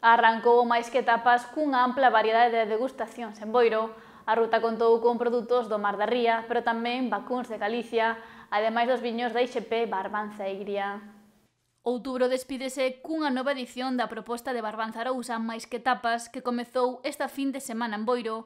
Arrancou máis que tapas cunha ampla variedade de degustacións en Boiro, a ruta contou con produtos do Mar da Ría, pero tamén vacúns de Galicia, ademais dos viños da IXP Barbanza e Iria. Outubro despídese cunha nova edición da proposta de Barbanza Arousa máis que tapas que comezou esta fin de semana en Boiro,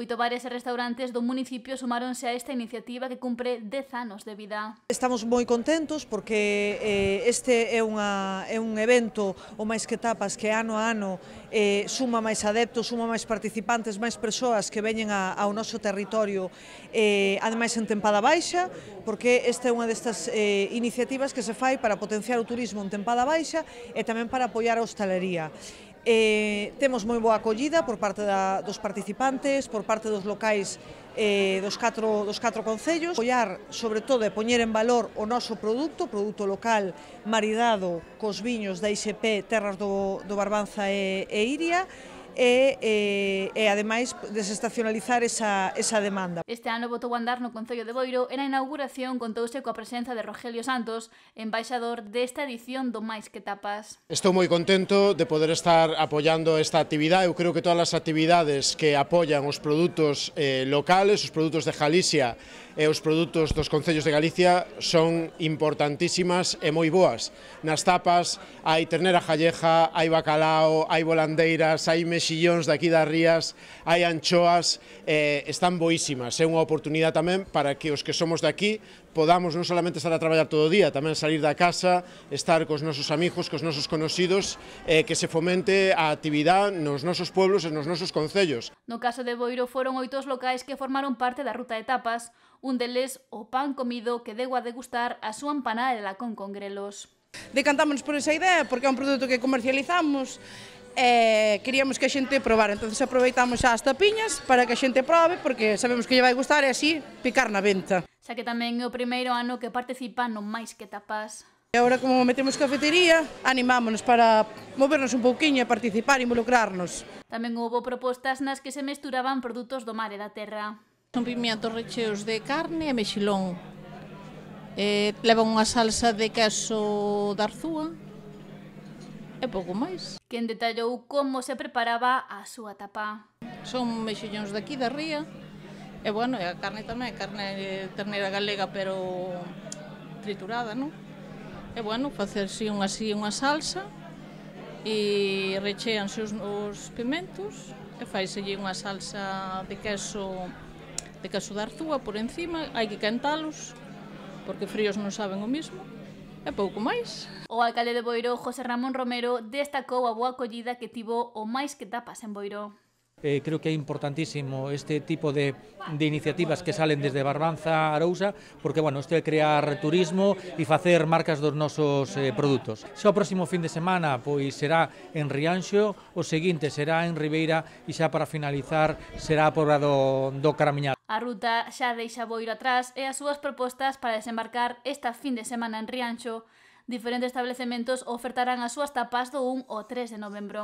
Oito bares e restaurantes do municipio sumáronse a esta iniciativa que cumpre 10 anos de vida. Estamos moi contentos porque eh, este é, unha, é un evento o máis que tapas que ano a ano eh, suma máis adeptos, suma máis participantes, máis persoas que veñen ao noso territorio eh, ademais en tempada baixa porque esta é unha destas eh, iniciativas que se fai para potenciar o turismo en tempada baixa e tamén para apoiar a hostalería. Eh, temos moi boa acollida por parte da, dos participantes, por parte dos locais eh, dos catro, dos catro concellos. Apoiar, sobre todo, e poñer en valor o noso produto, produto local maridado cos viños da ICP Terras do, do Barbanza e, e Iria, e, e, eh, e ademais desestacionalizar esa, esa demanda. Este ano votou a andar no Concello de Boiro e na inauguración contouse coa presenza de Rogelio Santos, embaixador desta edición do Máis que Tapas. Estou moi contento de poder estar apoiando esta actividade. Eu creo que todas as actividades que apoian os produtos eh, locales, os produtos de Galicia e os produtos dos Concellos de Galicia son importantísimas e moi boas. Nas tapas hai ternera jalleja, hai bacalao, hai volandeiras, hai mexicana, de aquí das rías, hai anchoas, eh, están boísimas. É unha oportunidade tamén para que os que somos de aquí podamos non solamente estar a traballar todo o día, tamén salir da casa, estar cos nosos amigos, cos nosos conocidos, eh, que se fomente a actividade nos nosos pueblos e nos nosos concellos. No caso de Boiro foron oitos locais que formaron parte da ruta de tapas, un deles o pan comido que deu a degustar a súa empanada de la con congrelos. Decantámonos por esa idea porque é un produto que comercializamos e queríamos que a xente probara. Entón aproveitamos as tapiñas para que a xente probe, porque sabemos que lle vai gustar e así picar na venta. Xa que tamén é o primeiro ano que participa non máis que tapas. E agora como metemos cafetería, animámonos para movernos un pouquiño e participar e involucrarnos. Tamén houbo propostas nas que se mesturaban produtos do mar e da terra. Son pimientos recheos de carne e mexilón. Eh, levan unha salsa de queso de arzúa, e pouco máis. Quen detallou como se preparaba a súa tapa. Son mexillóns daqui da ría, e bueno, e a carne tamén, carne eh, ternera galega, pero triturada, non? E bueno, facerse un así unha salsa, e rechéanse os, os pimentos, e faiselle unha salsa de queso de queso de arzúa por encima, hai que cantalos, porque fríos non saben o mismo, E pouco máis. O alcalde de Boiro, José Ramón Romero, destacou a boa acollida que tivo o máis que tapas en Boiro. Eh, creo que é importantísimo este tipo de, de iniciativas que salen desde Barbanza a Arousa, porque, bueno, isto é crear turismo e facer marcas dos nosos eh, produtos. Xa o próximo fin de semana, pois, será en Rianxo, o seguinte será en Ribeira e xa para finalizar será a Pobra do, do Caramiñal. A ruta xa deixa Boiro atrás e as súas propostas para desembarcar esta fin de semana en Rianxo. Diferentes establecementos ofertarán as súas tapas do 1 ao 3 de novembro.